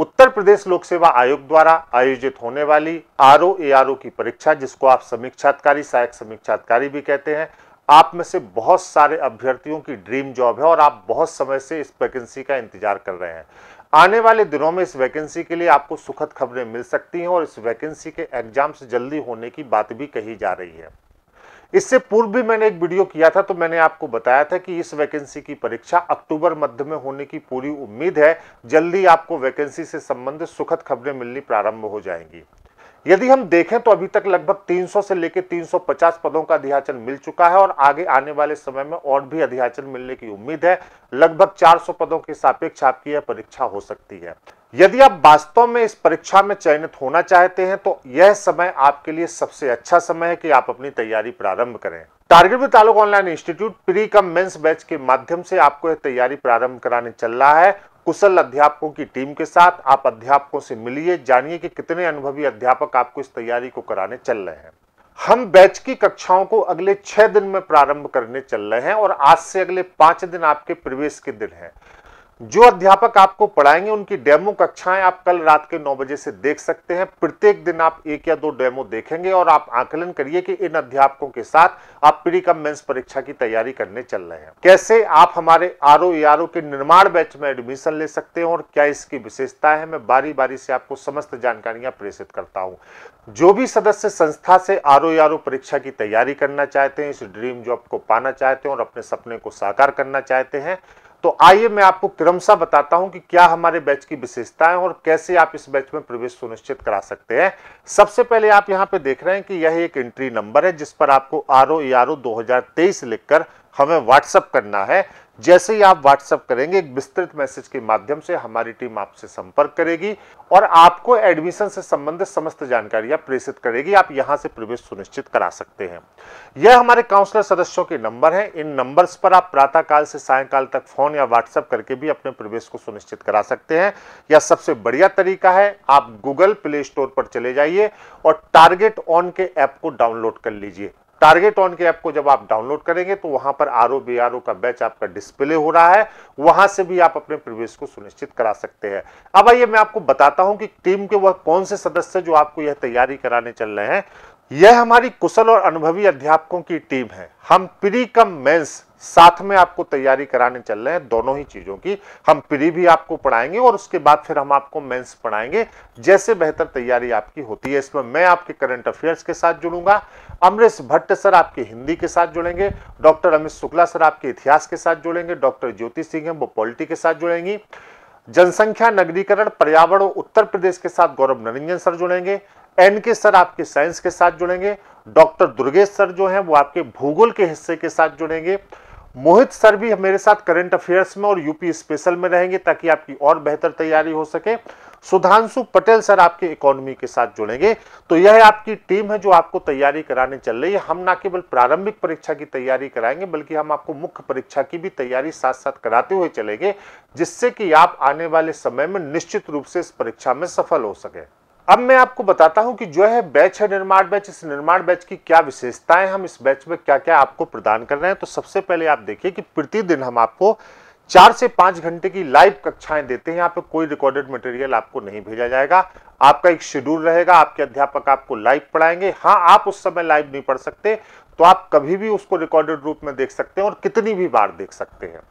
उत्तर प्रदेश लोक सेवा आयोग द्वारा आयोजित होने वाली आर ओ ए की परीक्षा जिसको आप समीक्षाधिकारी सहायक समीक्षाधिकारी भी कहते हैं आप में से बहुत सारे अभ्यर्थियों की ड्रीम जॉब है और आप बहुत समय से इस वैकेंसी का इंतजार कर रहे हैं आने वाले दिनों में इस वैकेंसी के लिए आपको सुखद खबरें मिल सकती हैं और इस वैकेंसी के एग्जाम से जल्दी होने की बात भी कही जा रही है इससे पूर्व भी मैंने एक वीडियो किया था तो मैंने आपको बताया था कि इस वैकेंसी की परीक्षा अक्टूबर मध्य में होने की पूरी उम्मीद है जल्दी आपको वैकेंसी से संबंधित सुखद खबरें मिलनी प्रारंभ हो जाएंगी यदि हम देखें तो अभी तक लगभग 300 से लेकर 350 पदों का अध्याचन मिल चुका है और आगे आने वाले समय में और भी अध्याचन मिलने की उम्मीद है लगभग 400 पदों के सापेक्ष आपकी यह परीक्षा हो सकती है यदि आप वास्तव में इस परीक्षा में चयनित होना चाहते हैं तो यह समय आपके लिए सबसे अच्छा समय है कि आप अपनी तैयारी प्रारंभ करें टारगेट भी तालुक online institute pre cum mains batch के माध्यम से आपको यह तैयारी प्रारंभ कराने चल रहा है कुशल अध्यापकों की टीम के साथ आप अध्यापकों से मिलिए जानिए कि कितने अनुभवी अध्यापक आपको इस तैयारी को कराने चल रहे हैं हम बैच की कक्षाओं को अगले छह दिन में प्रारंभ करने चल रहे हैं और आज से अगले पांच दिन आपके प्रवेश के दिन हैं जो अध्यापक आपको पढ़ाएंगे उनकी डेमो कक्षाएं आप कल रात के नौ बजे से देख सकते हैं प्रत्येक दिन आप एक या दो डेमो देखेंगे और आप आकलन करिए कि इन अध्यापकों के साथ आप प्री कम मेन्स परीक्षा की तैयारी करने चल रहे हैं कैसे आप हमारे आर ओ ओ के निर्माण बैच में एडमिशन ले सकते हैं और क्या इसकी विशेषता है मैं बारी बारी से आपको समस्त जानकारियां प्रेषित करता हूँ जो भी सदस्य संस्था से आर ओ परीक्षा की तैयारी करना चाहते हैं इस ड्रीम जॉब को पाना चाहते हैं और अपने सपने को साकार करना चाहते हैं तो आइए मैं आपको क्रमशः बताता हूं कि क्या हमारे बैच की विशेषताएं और कैसे आप इस बैच में प्रवेश सुनिश्चित करा सकते हैं सबसे पहले आप यहां पे देख रहे हैं कि यह एक एंट्री नंबर है जिस पर आपको R O E R O दो लिखकर हमें व्हाट्सअप करना है जैसे ही आप व्हाट्सएप करेंगे एक विस्तृत मैसेज के माध्यम से हमारी टीम आपसे संपर्क करेगी और आपको एडमिशन से संबंधित समस्त जानकारियां प्रेषित करेगी आप यहां से प्रवेश सुनिश्चित करा सकते हैं यह हमारे काउंसलर सदस्यों के नंबर हैं इन नंबर्स पर आप प्रातःकाल से सायकाल तक फोन या व्हाट्सएप करके भी अपने प्रवेश को सुनिश्चित करा सकते हैं यह सबसे बढ़िया तरीका है आप गूगल प्ले स्टोर पर चले जाइए और टारगेट ऑन के ऐप को डाउनलोड कर लीजिए टारगेट ऑन के ऐप को जब आप डाउनलोड करेंगे तो वहां पर R O B R O का बैच आपका डिस्प्ले हो रहा है वहां से भी आप अपने प्रवेश को सुनिश्चित करा सकते हैं अब आइए मैं आपको बताता हूं कि टीम के वह कौन से सदस्य जो आपको यह तैयारी कराने चल रहे हैं यह हमारी कुशल और अनुभवी अध्यापकों की टीम है हम प्री कम मेंस साथ में आपको तैयारी कराने चल रहे हैं दोनों ही चीज़ों की हम प्री भी आपको पढ़ाएंगे और उसके बाद फिर हम आपको मेंस पढ़ाएंगे जैसे बेहतर तैयारी आपकी होती है इसमें मैं आपके करंट अफेयर्स के साथ जुड़ूंगा अमरीश भट्ट सर आपके हिंदी के साथ जुड़ेंगे डॉक्टर अमित शुक्ला सर आपके इतिहास के साथ जुड़ेंगे डॉक्टर ज्योति सिंह है वो पॉलिटी के साथ जुड़ेंगी जनसंख्या नगरीकरण पर्यावरण उत्तर प्रदेश के साथ गौरव नरंजन सर जुड़ेंगे एन के सर आपके साइंस के साथ जुड़ेंगे डॉक्टर दुर्गेश सर जो हैं वो आपके भूगोल के हिस्से के साथ जुड़ेंगे मोहित सर भी मेरे साथ करंट अफेयर्स में और यूपी स्पेशल में रहेंगे ताकि आपकी और बेहतर तैयारी हो सके सुधांशु पटेल सर आपके इकोनॉमी के साथ जुड़ेंगे तो यह आपकी टीम है जो आपको तैयारी कराने चल रही है हम ना केवल प्रारंभिक परीक्षा की तैयारी कराएंगे बल्कि हम आपको मुख्य परीक्षा की भी तैयारी साथ साथ कराते हुए चलेंगे जिससे कि आप आने वाले समय में निश्चित रूप से इस परीक्षा में सफल हो सकें अब मैं आपको बताता हूं कि जो है बैच है निर्माण बैच इस निर्माण बैच की क्या विशेषताएं हम इस बैच में क्या क्या आपको प्रदान कर रहे हैं तो सबसे पहले आप देखिए कि प्रतिदिन हम आपको चार से पांच घंटे की लाइव कक्षाएं देते हैं यहाँ पे कोई रिकॉर्डेड मटेरियल आपको नहीं भेजा जाएगा आपका एक शेड्यूल रहेगा आपके अध्यापक आपको लाइव पढ़ाएंगे हाँ आप उस समय लाइव नहीं पढ़ सकते तो आप कभी भी उसको रिकॉर्डेड रूप में देख सकते हैं और कितनी भी बार देख सकते हैं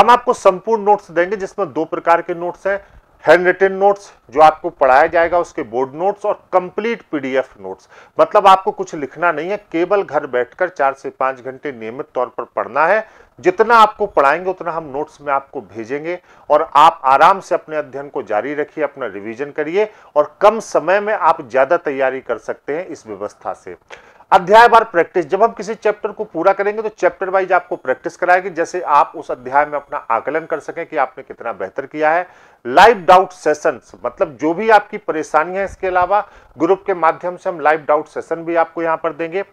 हम आपको संपूर्ण नोट्स देंगे जिसमें दो प्रकार के नोट्स हैं हैंड रिटेन नोट्स जो आपको पढ़ाया जाएगा उसके बोर्ड नोट्स और कंप्लीट पीडीएफ नोट्स मतलब आपको कुछ लिखना नहीं है केवल घर बैठकर चार से पांच घंटे नियमित तौर पर पढ़ना है जितना आपको पढ़ाएंगे उतना हम नोट्स में आपको भेजेंगे और आप आराम से अपने अध्ययन को जारी रखिए अपना रिविजन करिए और कम समय में आप ज़्यादा तैयारी कर सकते हैं इस व्यवस्था से अध्याय बार प्रैक्टिस जब हम किसी चैप्टर को पूरा करेंगे तो चैप्टर वाइज आपको प्रैक्टिस कराएगी जैसे आप उस अध्याय में अपना आकलन कर सकें कि आपने कितना बेहतर किया है लाइव डाउट सेशंस मतलब जो भी आपकी परेशानी है इसके अलावा ग्रुप के माध्यम से हम लाइव डाउट सेशन भी आपको यहां पर देंगे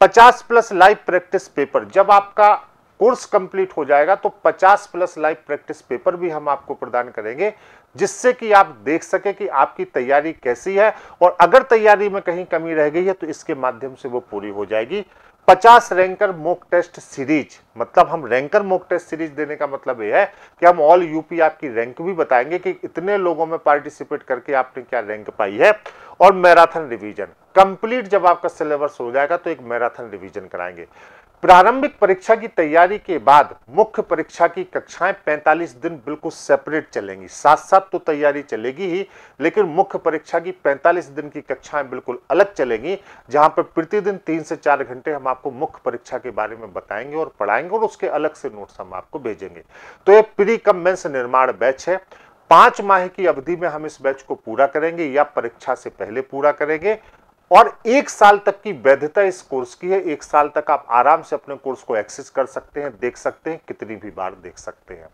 पचास प्लस लाइव प्रैक्टिस पेपर जब आपका कोर्स कंप्लीट हो जाएगा तो पचास प्लस लाइव प्रैक्टिस पेपर भी हम आपको प्रदान करेंगे जिससे कि आप देख सके कि आपकी तैयारी कैसी है और अगर तैयारी में कहीं कमी रह गई है तो इसके माध्यम से वो पूरी हो जाएगी 50 रैंकर मोक टेस्ट सीरीज मतलब हम रैंकर मोक टेस्ट सीरीज देने का मतलब यह है कि हम ऑल यूपी आपकी रैंक भी बताएंगे कि इतने लोगों में पार्टिसिपेट करके आपने क्या रैंक पाई है और मैराथन रिवीजन कंप्लीट जब आपका सिलेबस हो जाएगा तो एक मैराथन रिवीजन कराएंगे प्रारंभिक परीक्षा की तैयारी के बाद मुख्य परीक्षा की कक्षाएं 45 दिन बिल्कुल सेपरेट चलेंगी साथ साथ तो तैयारी चलेगी ही लेकिन मुख्य परीक्षा की 45 दिन की कक्षाएं बिल्कुल अलग चलेंगी जहां पर प्रतिदिन तीन से चार घंटे हम आपको मुख्य परीक्षा के बारे में बताएंगे और पढ़ाएंगे और उसके अलग से नोट्स हम आपको भेजेंगे तो ये प्री कम्बेंस निर्माण बैच है पांच माह की अवधि में हम इस बैच को पूरा करेंगे या परीक्षा से पहले पूरा करेंगे और एक साल तक की वैधता इस कोर्स की है एक साल तक आप आराम से अपने कोर्स को एक्सेस कर सकते हैं देख सकते हैं कितनी भी बार देख सकते हैं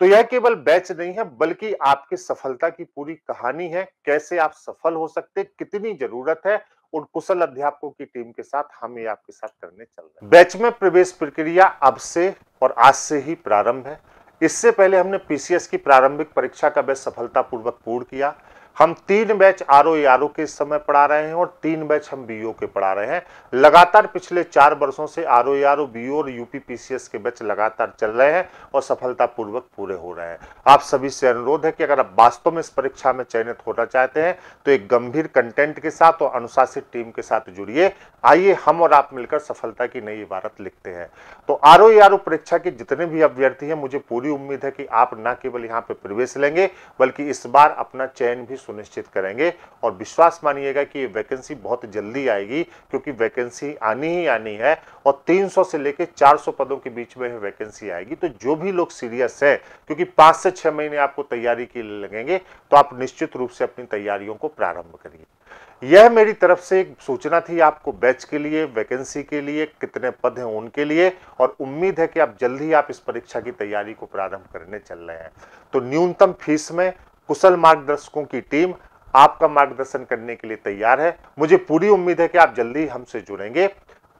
तो यह केवल बैच नहीं है बल्कि आपकी सफलता की पूरी कहानी है कैसे आप सफल हो सकते कितनी जरूरत है और कुशल अध्यापकों की टीम के साथ हम ये आपके साथ करने चल रहे हैं बैच में प्रवेश प्रक्रिया अब से और आज से ही प्रारंभ है इससे पहले हमने पीसीएस की प्रारंभिक परीक्षा का बैच सफलतापूर्वक पूर्ण किया हम तीन batch R O R O के इस समय पढ़ा रहे हैं और तीन बैच हम बीओ के पढ़ा रहे हैं लगातार पिछले चार वर्षों से आर ओ आर ओ और यूपी पीसीएस के बैच लगातार चल रहे हैं और सफलतापूर्वक पूरे हो रहे हैं आप सभी से अनुरोध है कि अगर आप वास्तव में इस परीक्षा में चयनित होना चाहते हैं तो एक गंभीर कंटेंट के साथ और अनुशासित टीम के साथ जुड़िए आइए हम और आप मिलकर सफलता की नई इबारत लिखते हैं तो आर ओ आर ओ परीक्षा के जितने भी अभ्यर्थी हैं मुझे पूरी उम्मीद है कि आप न केवल यहाँ पे प्रवेश लेंगे बल्कि इस बार अपना चयन भी सुनिश्चित करेंगे और विश्वास मानिएगा कि ये वैकेंसी बहुत जल्दी आएगी क्योंकि वैकेंसी आनी ही आनी है और 300 से लेकर 400 पदों के बीच में वैकेंसी आएगी तो जो भी लोग सीरियस है क्योंकि पाँच से छः महीने आपको तैयारी के लगेंगे तो आप निश्चित रूप से अपनी तैयारियों को प्रारंभ करिए यह मेरी तरफ से एक सूचना थी आपको बैच के लिए वैकेंसी के लिए कितने पद हैं उनके लिए और उम्मीद है कि आप जल्दी ही आप इस परीक्षा की तैयारी को प्रारंभ करने चल रहे हैं तो न्यूनतम फीस में कुशल मार्गदर्शकों की टीम आपका मार्गदर्शन करने के लिए तैयार है मुझे पूरी उम्मीद है कि आप जल्दी हमसे जुड़ेंगे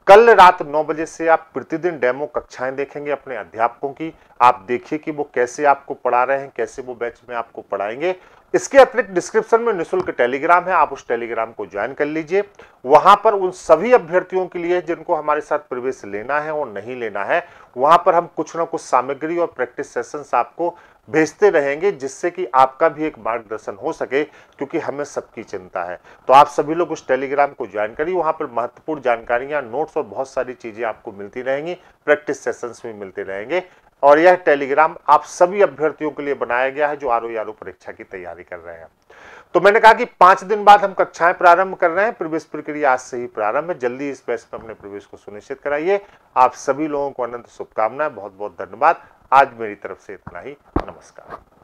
कल रात 9 बजे से आप प्रतिदिन डेमो कक्षाएं देखेंगे अपने अध्यापकों की आप देखिए कि वो कैसे आपको पढ़ा रहे हैं कैसे वो बैच में आपको पढ़ाएंगे इसके अतिरिक्त डिस्क्रिप्शन में निःशुल्क टेलीग्राम है आप उस टेलीग्राम को ज्वाइन कर लीजिए वहां पर उन सभी अभ्यर्थियों के लिए जिनको हमारे साथ प्रवेश लेना है और नहीं लेना है वहां पर हम कुछ ना कुछ सामग्री और प्रैक्टिस सेशंस आपको भेजते रहेंगे जिससे कि आपका भी एक मार्गदर्शन हो सके क्योंकि हमें सबकी चिंता है तो आप सभी लोग उस टेलीग्राम को ज्वाइन करिए वहां पर महत्वपूर्ण जानकारियां नोट्स और बहुत सारी चीज़ें आपको मिलती रहेंगी प्रैक्टिस सेशंस भी मिलते रहेंगे और यह टेलीग्राम आप सभी अभ्यर्थियों के लिए बनाया गया है जो आर ओ परीक्षा की तैयारी कर रहे हैं तो मैंने कहा कि पांच दिन बाद हम कक्षाएं प्रारंभ कर रहे हैं प्रवेश प्रक्रिया आज से ही प्रारंभ है जल्दी इस पैसे में अपने प्रवेश को सुनिश्चित कराइए आप सभी लोगों को अनंत शुभकामनाएं बहुत बहुत धन्यवाद आज मेरी तरफ से इतना ही नमस्कार